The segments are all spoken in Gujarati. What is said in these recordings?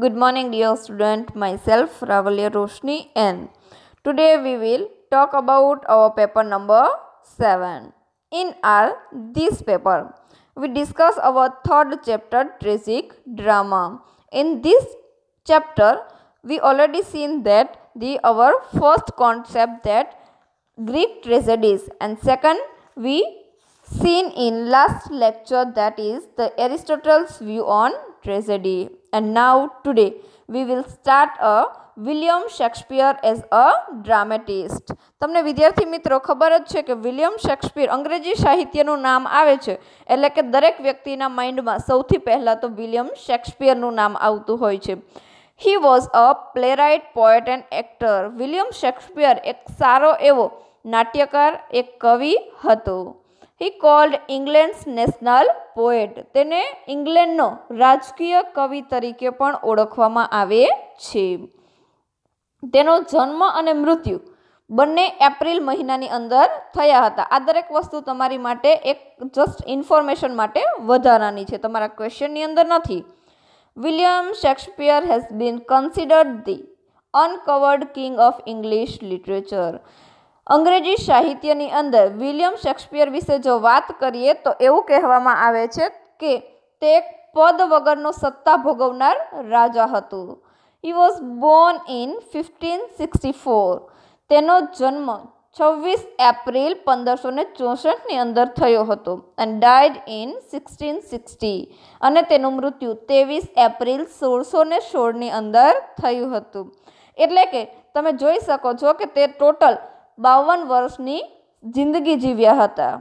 Good morning dear student, myself Ravalya Roshni N. Today we will talk about our paper number 7. In our this paper, we discuss our third chapter tragic drama. In this chapter, we already seen that the our first concept that Greek tragedies and second we seen in last lecture that is the Aristotle's view on tragedy. And now today we will start a William Shakespeare as a dramatist તમને વિદ્યાર્થી મિત્રો ખબર જ છે કે વિલિયમ શેક્સપિયર અંગ્રેજી સાહિત્યનું નામ આવે છે એટલે કે દરેક વ્યક્તિના માઇન્ડમાં સૌથી પહેલાં તો વિલિયમ શેક્સપિયરનું નામ આવતું હોય છે he was a playwright poet and actor William Shakespeare એક સારો એવો નાટ્યકાર એક કવિ હતો he called England's national poet તેને ઇંગ્લેન્ડનો રાજકીય કવિ તરીકે પણ ઓળખવામાં આવે છે તેનો જન્મ અને મૃત્યુ બંને એપ્રિલ મહિનાની અંદર થયા હતા આ દરેક વસ્તુ તમારી માટે એક જસ્ટ ઇન્ફોર્મેશન માટે વધારાની છે તમારા ક્વેશ્ચનની અંદર નથી William Shakespeare has been considered the uncovered king of English literature અંગ્રેજી સાહિત્યની અંદર વિલિયમ શેક્સપિયર વિશે જો વાત કરીએ તો એવું કહેવામાં આવે છે કે તે એક પદ વગરનો સત્તા ભોગવનાર રાજા હતું he was born in fifteen sixty four તેનો જન્મ છવ્વીસ એપ્રિલ પંદરસો ને ચોસઠની અંદર થયો હતો અને ડાયડ ઇન સિક્સટીન સિક્સટી અને તેનું મૃત્યુ ત્રેવીસ એપ્રિલ સોળસો ને સોળની અંદર થયું હતું એટલે કે તમે જોઈ શકો છો કે તે ટોટલ બાવન વર્ષની જિંદગી જીવ્યા હતા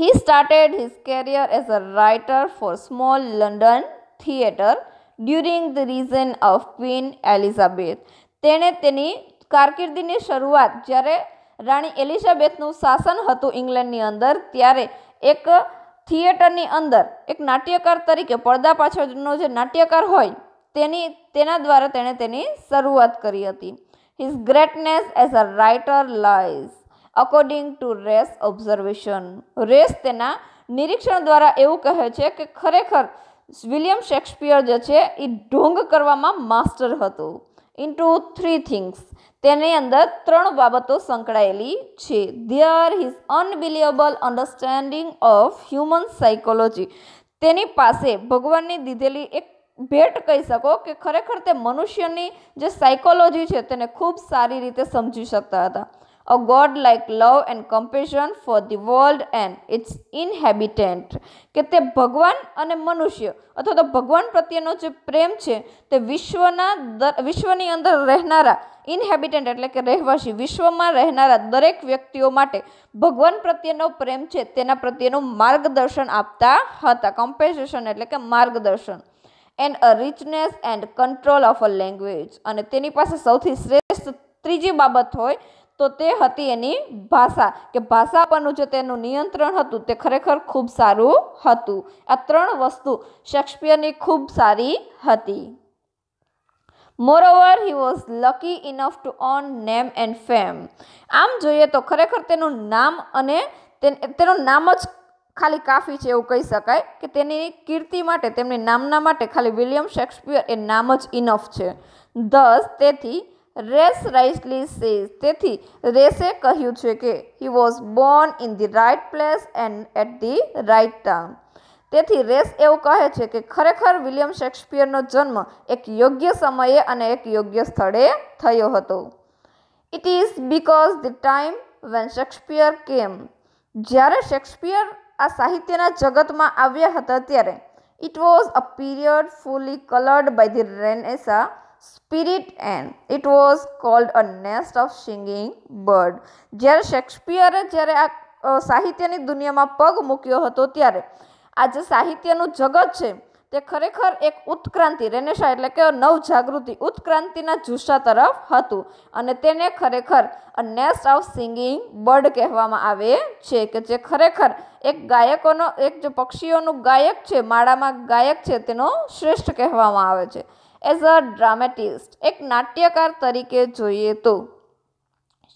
he started his career as a writer for small London theatre during the reason of queen Elizabeth તેણે તેની કારકિર્દીની શરૂઆત જ્યારે રાણી એલિઝાબેથનું શાસન હતું ઇંગ્લેન્ડની અંદર ત્યારે એક થિયેટરની અંદર એક નાટ્યકાર તરીકે પડદા પાછળનો જે નાટ્યકાર હોય તેની તેના દ્વારા તેણે તેની શરૂઆત કરી હતી His greatness as a writer lies according to race observation race તેના નિરીક્ષણ દ્વારા એવું કહે છે કે ખરેખર વિલિયમ શેક્સપિયર જે છે એ ઢોંગ કરવામાં માસ્ટર હતું ઇન ટુ થ્રી થિંગ્સ તેની અંદર ત્રણ બાબતો સંકળાયેલી છે there his unbelievable understanding of human psychology તેની પાસે ભગવાનની દીધેલી એક ભેટ કહી શકો કે ખરેખર તે મનુષ્યની જે સાયકોલોજી છે તેને ખૂબ સારી રીતે સમજી શકતા હતા a god like love and compassion for the world and its inhabitant કે તે ભગવાન અને મનુષ્ય અથવા તો ભગવાન પ્રત્યેનો જે પ્રેમ છે તે વિશ્વના વિશ્વની અંદર રહેનારા ઇનહેબિટેન્ટ એટલે કે રહેવાસી વિશ્વમાં રહેનારા દરેક વ્યક્તિઓ માટે ભગવાન પ્રત્યેનો પ્રેમ છે તેના પ્રત્યેનું માર્ગદર્શન આપતા હતા કમ્પેન્સેશન એટલે કે માર્ગદર્શન and a richness and control of a language અને તેની પાસે સૌથી શ્રેષ્ઠ ત્રીજી બાબત હોય તો તે હતી એની ભાષા કે ભાષા પરનું જે તેનું નિયંત્રણ હતું તે ખરેખર ખૂબ સારું હતું આ ત્રણ વસ્તુ શેક્સપિયરની ખૂબ સારી હતી moreover he was lucky enough to own name and fame આમ જોઈએ તો ખરેખર તેનું નામ અને તેનું નામ જ ખાલી કાફી છે એવું કહી શકાય કે તેની કીર્તિ માટે તેમની નામના માટે ખાલી વિલિયમ શેક્સપિયર એ નામ જ ઇનફ છે ધસ તેથી રેસ રાઇટલી સેઝ તેથી રેસે કહ્યું છે કે he was born in the right place and at the right time તેથી રેસ એવું કહે છે કે ખરેખર વિલિયમ શેક્સપિયરનો જન્મ એક યોગ્ય સમયે અને એક યોગ્ય સ્થળે થયો હતો it is because the time when Shakespeare came જ્યારે શેક્સપિયર આ સાહિત્યના જગતમાં આવ્યા હતા ત્યારે it was a period fully coloured by the renaissance spirit and it was called a nest of singing bird જ્યારે શેક્સપિયરે જ્યારે આ સાહિત્યની દુનિયામાં પગ મૂક્યો હતો ત્યારે આ જે સાહિત્યનું જગત છે તે ખરેખર એક ઉત્ક્રાંતિ રેનેશા એટલે કે નવજાગૃતિ ઉત્ક્રાંતિના જુસ્સા તરફ હતું અને તેને ખરેખર a nest of singing bird કહેવામાં આવે છે કે જે ખરેખર એક ગાયકોનો એક જે પક્ષીઓનું ગાયક છે માળામાં ગાયક છે તેનો શ્રેષ્ઠ કહેવામાં આવે છે એઝ અ ડ્રામેટિસ્ટ એક નાટ્યકાર તરીકે જોઈએ તો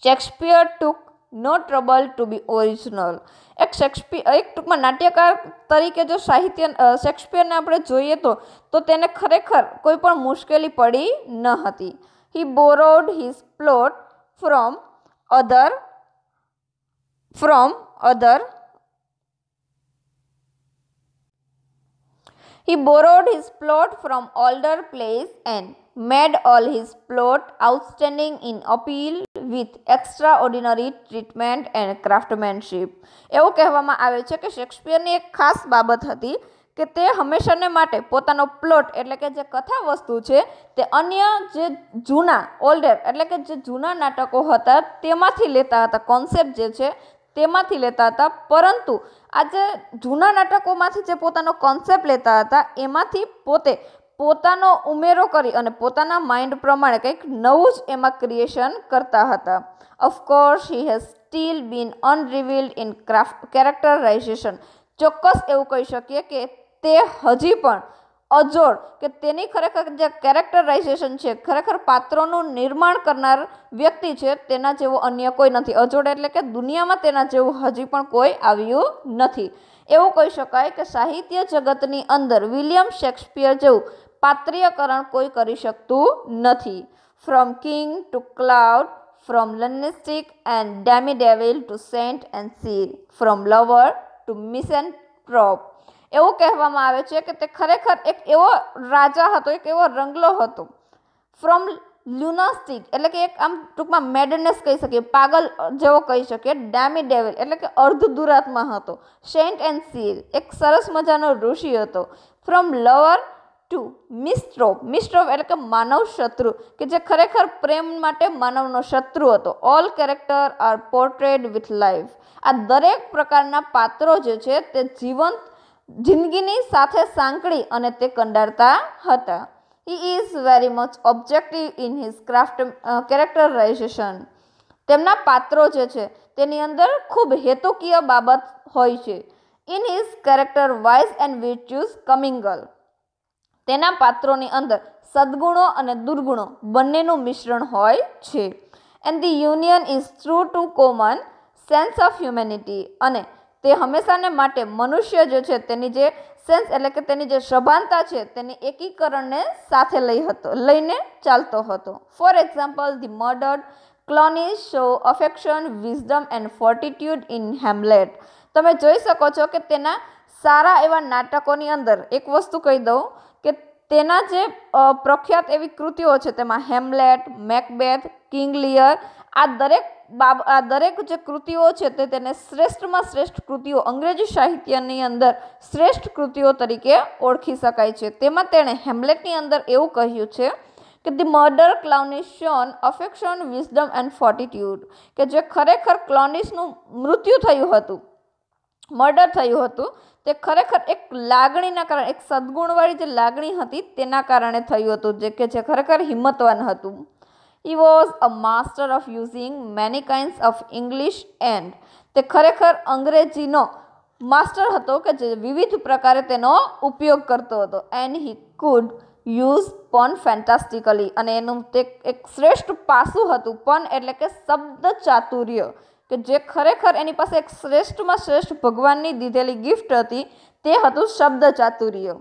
Shakespeare took no trouble to be original એક શેક્સપિયર એક ટૂંકમાં નાટ્યકાર તરીકે જો સાહિત્ય શેક્સપિયરને આપણે જોઈએ તો તો તેને ખરેખર કોઈ પણ મુશ્કેલી પડી ન હતી he borrowed his plot from other from other He borrowed his plot from older plays and made all his plot outstanding in appeal with extraordinary treatment and craftsmanship એવું કહેવામાં આવે છે કે શેક્સપિયરની એક ખાસ બાબત હતી કે તે હંમેશાને માટે પોતાનો પ્લોટ એટલે કે જે કથા વસ્તુ છે તે અન્ય જે જૂના ઓલ્ડર એટલે કે જે જૂના નાટકો હતા તેમાંથી લેતા હતા કોન્સેપ્ટ જે છે તેમાંથી લેતા હતા પરંતુ આ જે જૂના નાટકોમાંથી જે પોતાનો કોન્સેપ્ટ લેતા હતા એમાંથી પોતે પોતાનો ઉમેરો કરી અને પોતાના માઇન્ડ પ્રમાણે કંઈક નવું જ એમાં ક્રિએશન કરતા હતા of course he has still been unrivalled in craft characterisation ચોક્કસ એવું કહી શકીએ કે તે હજી પણ અજોડ કે તેની ખરેખર જે કેરેક્ટરાઇઝેશન છે ખરેખર પાત્રોનું નિર્માણ કરનાર વ્યક્તિ છે તેના જેવો અન્ય કોઈ નથી અજોડ એટલે કે દુનિયામાં તેના જેવું હજી પણ કોઈ આવ્યું નથી એવું કહી શકાય કે સાહિત્ય જગતની અંદર વિલિયમ શેક્સપિયર જેવું પાત્રીયકરણ કોઈ કરી શકતું નથી from king to clown from learnistic and demi devil to saint and seer from lover to miss and prop એવું કહેવામાં આવે છે કે તે ખરેખર એક એવો રાજા હતો એક એવો રંગલો હતો ફ્રોમ લ્યુનાસ્ટિક એટલે કે એક આમ ટૂંકમાં મેડનેસ કહી શકીએ પાગલ જેવો કહી શકીએ ડેમી ડેવિલ એટલે કે અર્ધ દુરાત્મા હતો સેન્ટ એન્ડ સીર એક સરસ મજાનો ઋષિ હતો from lover to maestro maestro એટલે કે માનવ શત્રુ કે જે ખરેખર પ્રેમ માટે માનવનો શત્રુ હતો all character are portrayed with life આ દરેક પ્રકારના પાત્રો જે છે તે જીવંત જિંદગીની સાથે સાંકળી અને તે કંડારતા હતા he is very much objective in his craft characterisation તેમના પાત્રો જે છે તેની અંદર ખૂબ હેતુકીય બાબત હોય છે in his character vice and વિચ્યુઝ કમિંગલ તેના પાત્રોની અંદર સદગુણો અને દુર્ગુણો બંનેનું મિશ્રણ હોય છે and the union is true to common sense of humanity અને તે હંમેશાને માટે મનુષ્ય જે છે તેની જે સેન્સ એટલે કે તેની જે સભાનતા છે તેની એકીકરણને સાથે લઈ હતો લઈને ચાલતો હતો for example the murdered Polonius show affection wisdom and fortitude in Hamlet તમે જોઈ શકો છો કે તેના સારા એવા નાટકોની અંદર એક વસ્તુ કહી દઉં કે તેના જે પ્રખ્યાત એવી કૃતિઓ છે તેમાં હેમલેટ મેકબેથ કિંગ લિયર આ દરેક બાબ આ દરેક જે કૃતિઓ છે તે તેને શ્રેષ્ઠમાં શ્રેષ્ઠ કૃતિઓ અંગ્રેજી સાહિત્યની અંદર શ્રેષ્ઠ કૃતિઓ તરીકે ઓળખી શકાય છે તેમાં તેણે હેમલેટની અંદર એવું કહ્યું છે કે ધી મર્ડર ક્લાઉનિશન અફેક્શન વિઝડમ એન્ડ ફોર્ટિટ્યૂડ કે જે ખરેખર ક્લોનિશનું મૃત્યુ થયું હતું મર્ડર થયું હતું તે ખરેખર એક લાગણીના કારણે એક સદગુણવાળી જે લાગણી હતી તેના કારણે થયું હતું જે કે જે ખરેખર હિંમતવાન હતું he was a master of using many kinds of English and તે ખરેખર અંગ્રેજીનો માસ્ટર હતો કે જે વિવિધ પ્રકારે તેનો ઉપયોગ કરતો હતો એન્ડ હી કુડ યુઝ પણ ફેન્ટાસ્ટિકલી અને એનું તે એક શ્રેષ્ઠ પાસું હતું પણ એટલે કે શબ્દ ચાતુર્ય કે જે ખરેખર એની પાસે એક શ્રેષ્ઠમાં શ્રેષ્ઠ ભગવાનની દીધેલી ગિફ્ટ હતી તે હતું શબ્દ ચાતુર્ય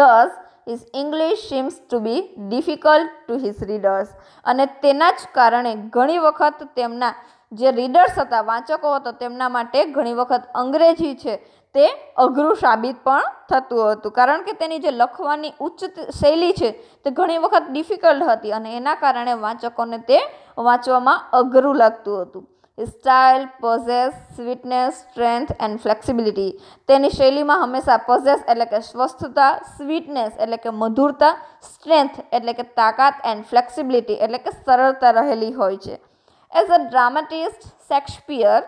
thus is English seems to be difficult to his readers અને તેના જ કારણે ઘણી વખત તેમના જે રીડર્સ હતા વાંચકો હતા તેમના માટે ઘણી વખત અંગ્રેજી છે તે અઘરું સાબિત પણ થતું હતું કારણ કે તેની જે લખવાની ઉચ્ચ શૈલી છે તે ઘણી વખત ડિફિકલ્ટ હતી અને એના કારણે વાંચકોને તે વાંચવામાં અઘરું લાગતું હતું style possess sweetness strength and flexibility તેની શૈલીમાં હંમેશા પોઝેસ એટલે કે સ્વસ્થતા સ્વીટનેસ એટલે કે મધુરતા સ્ટ્રેન્થ એટલે કે તાકાત એન્ડ ફ્લેક્સિબિલિટી એટલે કે સરળતા રહેલી હોય છે as a dramatist Shakespeare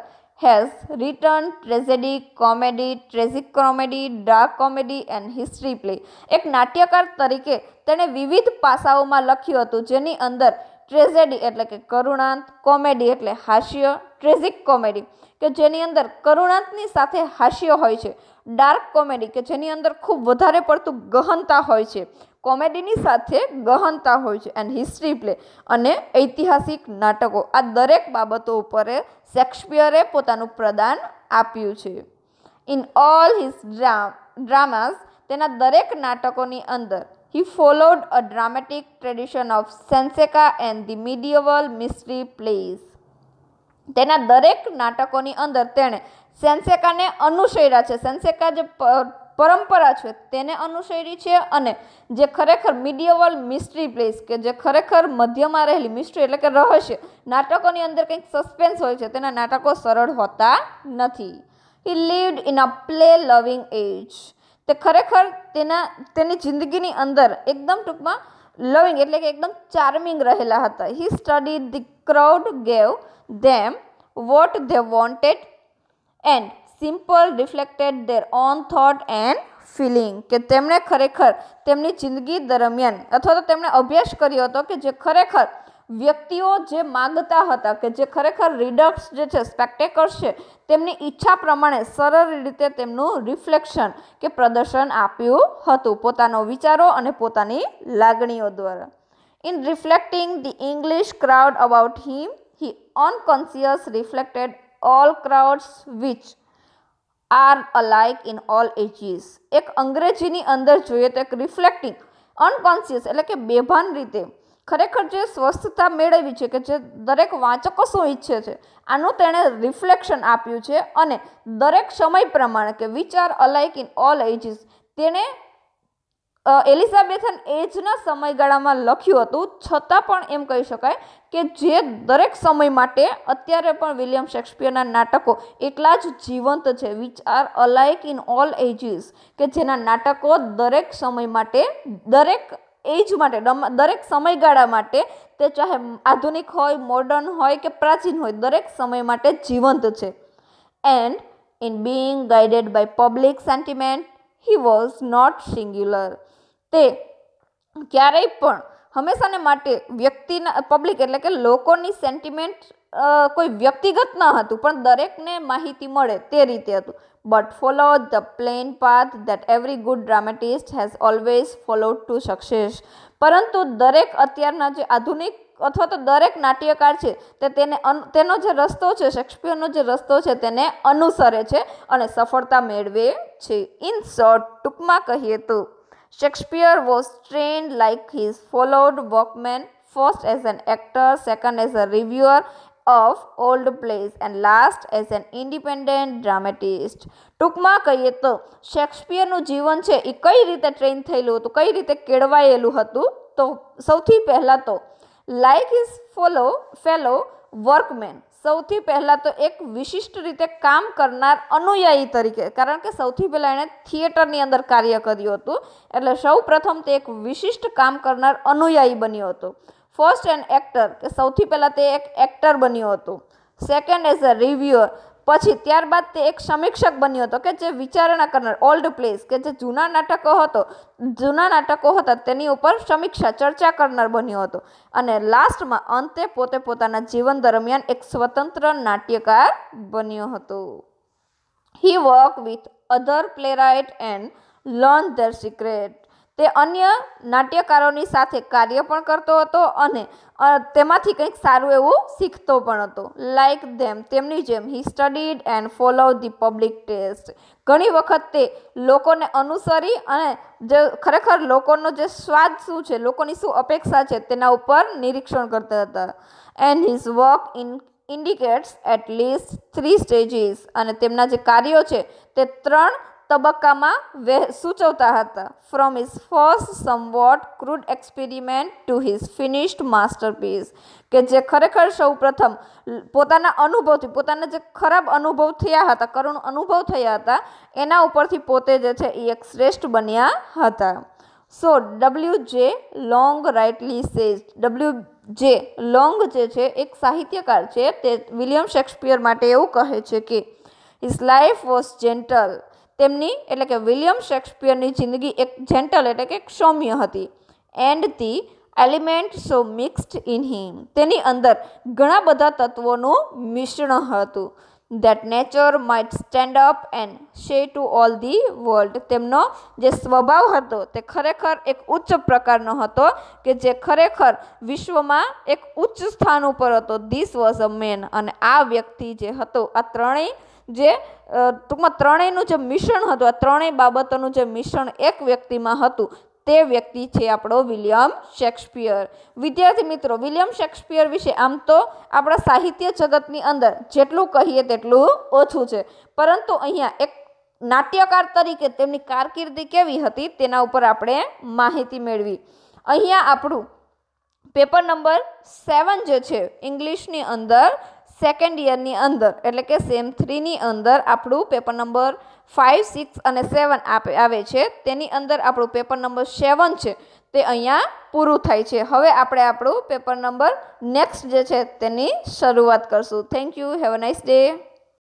has written tragedy comedy tragic comedy dark comedy and history play એક નાટ્યકાર તરીકે તેણે વિવિધ પાસાઓમાં લખ્યું હતું જેની અંદર ટ્રેઝેડી એટલે કે કરુણાંત કોમેડી એટલે હાસ્ય ટ્રેઝિક કોમેડી કે જેની અંદર કરુણાંતની સાથે હાસ્ય હોય છે ડાર્ક કોમેડી કે જેની અંદર ખૂબ વધારે પડતું ગહનતા હોય છે કોમેડીની સાથે ગહનતા હોય છે એન્ડ હિસ્ટ્રી પ્લે અને ઐતિહાસિક નાટકો આ દરેક બાબતો ઉપર શેક્સપિયરે પોતાનું પ્રદાન આપ્યું છે ઇન ઓલ હિઝ ડ્રામાઝ તેના દરેક નાટકોની અંદર He followed a dramatic tradition of Sanseca and the medieval mystery plays. તેના દરેક નાટકોની અંદર તેણે સેન્સેકાને અનુસર્યા છે સેન્સેકા જે પરંપરા છે તેને અનુસરી છે અને જે ખરેખર મિડિયવલ મિસ્ટ્રી પ્લેસ કે જે ખરેખર મધ્યમાં રહેલી મિસ્ટ્રી એટલે કે રહસ્ય નાટકોની અંદર કંઈક સસ્પેન્સ હોય છે તેના નાટકો સરળ હોતા નથી હી લીવડ ઇન અ પ્લે લવિંગ એજ તે ખરેખર તેના તેની જિંદગીની અંદર એકદમ ટૂંકમાં લવિંગ એટલે કે એકદમ ચાર્મિંગ રહેલા હતા he study the crowd gave them what they wanted and simple reflected their own thought and feeling કે તેમણે ખરેખર તેમની જિંદગી દરમિયાન અથવા તો તેમણે અભ્યાસ કર્યો હતો કે જે ખરેખર વ્યક્તિઓ જે માગતા હતા કે જે ખરેખર રીડર્સ જે છે સ્પેક્ટેકર્સ છે તેમની ઈચ્છા પ્રમાણે સરળ રીતે તેમનું રિફ્લેક્શન કે પ્રદર્શન આપ્યું હતું પોતાનો વિચારો અને પોતાની લાગણીઓ દ્વારા in reflecting the English crowd about him he unconscious reflected all crowds which are alike in all ages એક અંગ્રેજીની અંદર જોઈએ તો એક રિફ્લેક્ટિંગ અનકોન્સિયસ એટલે કે બેભાન રીતે ખરેખર જે સ્વસ્થતા મેળવી છે કે જે દરેક વાંચકો શું ઈચ્છે છે આનું તેણે રિફ્લેક્શન આપ્યું છે અને દરેક સમય પ્રમાણે કે વિચાર અલાઇક ઇન ઓલ એજીસ તેણે એલિઝાબેથન એજના સમયગાળામાં લખ્યું હતું છતાં પણ એમ કહી શકાય કે જે દરેક સમય માટે અત્યારે પણ વિલિયમ શેક્સપિયરના નાટકો એટલા જ જીવંત છે વિચાર અલાઇક ઇન ઓલ એજીસ કે જેના નાટકો દરેક સમય માટે દરેક એજ માટે દરેક સમયગાળા માટે તે ચાહે આધુનિક હોય મોડર્ન હોય કે પ્રાચીન હોય દરેક સમય માટે જીવંત છે and in being guided by public sentiment he was not singular તે ક્યારેય પણ હંમેશાને માટે વ્યક્તિના પબ્લિક એટલે કે લોકોની સેન્ટિમેન્ટ કોઈ વ્યક્તિગત ન હતું પણ દરેકને માહિતી મળે તે રીતે હતું but follow the plain path that every good dramatist has always followed to success પરંતુ દરેક અત્યારના જે આધુનિક અથવા તો દરેક નાટ્યકાર છે તે તેને તેનો જે રસ્તો છે શેક્સપિયરનો જે રસ્તો છે તેને અનુસરે છે અને સફળતા મેળવે છે ઇન શોર્ટ ટૂંકમાં કહીએ તો Shakespeare was trained like his followed workmen first as an actor second as a reviewer of old plays and last as an independent dramatist ટૂંકમાં કહીએ તો શેક્સપિયરનું જીવન છે એ કઈ રીતે ટ્રેન થયેલું હતું કઈ રીતે કેળવાયેલું હતું તો સૌથી પહેલાં તો like is follow fellow workmen સૌથી પહેલાં તો એક વિશિષ્ટ રીતે કામ કરનાર અનુયાયી તરીકે કારણ કે સૌથી પહેલાં એણે થિયેટરની અંદર કાર્ય કર્યું હતું એટલે સૌ પ્રથમ તે એક વિશિષ્ટ કામ કરનાર અનુયાયી બન્યો હતો ફર્સ્ટ એન એક્ટર કે સૌથી પહેલાં તે એક એક્ટર બન્યો હતો સેકન્ડ એઝ અ રિવ્યુઅર પછી ત્યારબાદ તે એક સમીક્ષક બન્યો હતો કે જે વિચારણા કરનાર ઓલ્ડ પ્લેસ કે જે જૂના નાટકો હતો જૂના નાટકો હતા તેની ઉપર સમીક્ષા ચર્ચા કરનાર બન્યો હતો અને લાસ્ટમાં અંતે પોતે પોતાના જીવન દરમિયાન એક સ્વતંત્ર નાટ્યકાર બન્યો હતો he work with other playwright and learn their secret તે અન્ય નાટ્યકારોની સાથે કાર્ય પણ કરતો હતો અને તેમાંથી કંઈક સારું એવું શીખતો પણ હતો લાઇક ધેમ તેમની જેમ he studied and follow the public taste ઘણી વખત તે લોકોને અનુસરી અને જે ખરેખર લોકોનો જે સ્વાદ શું છે લોકોની શું અપેક્ષા છે તેના ઉપર નિરીક્ષણ કરતા હતા and his work in indicates at least three stages અને તેમના જે કાર્યો છે તે ત્રણ તબક્કામાં વહે સૂચવતા હતા from his first somewhat crude experiment to his finished masterpiece કે જે ખરેખર સૌ પ્રથમ પોતાના અનુભવથી પોતાના જે ખરાબ અનુભવ થયા હતા કરુણ અનુભવ થયા હતા એના ઉપરથી પોતે જે છે એ એક શ્રેષ્ઠ બન્યા હતા so W J Long rightly says W J Long જે છે એક સાહિત્યકાર છે તે વિલિયમ શેક્સપિયર માટે એવું કહે છે કે હિઝ લાઈફ વોઝ જેન્ટલ તેમની એટલે કે વિલિયમ શેક્સપિયરની જિંદગી એક જેન્ટલ એટલે કે ક્ષૌમ્ય હતી and the element so mixed in him તેની અંદર ઘણા બધા તત્વોનું મિશ્રણ હતું that nature might stand up and say to all the world તેમનો જે સ્વભાવ હતો તે ખરેખર એક ઉચ્ચ પ્રકારનો હતો કે જે ખરેખર વિશ્વમાં એક ઉચ્ચ સ્થાન ઉપર હતો ધીસ વોઝ અ મેન અને આ વ્યક્તિ જે હતો આ ત્રણેય જે ટૂંકમાં ત્રણેયનું જે મિશ્રણ હતું આ ત્રણેય બાબતોનું જે મિશ્રણ એક વ્યક્તિમાં હતું તે વ્યક્તિ છે આપણો વિલિયમ શેક્સપિયર વિદ્યાર્થી મિત્રો વિલિયમ શેક્સપિયર વિશે આમ તો આપણા સાહિત્ય જગતની અંદર જેટલું કહીએ તેટલું ઓછું છે પરંતુ અહીંયા એક નાટ્યકાર તરીકે તેમની કારકિર્દી કેવી હતી તેના ઉપર આપણે માહિતી મેળવી અહીંયા આપણું પેપર નંબર સેવન જે છે ઇંગ્લિશની અંદર સેકન્ડ યરની અંદર એટલે કે સેમ થ્રીની અંદર આપણું પેપર નંબર ફાઇવ સિક્સ અને સેવન આવે છે તેની અંદર આપણું પેપર નંબર સેવન છે તે અહીંયા પૂરું થાય છે હવે આપણે આપણું પેપર નંબર નેક્સ્ટ જે છે તેની શરૂઆત કરશું thank you have a nice day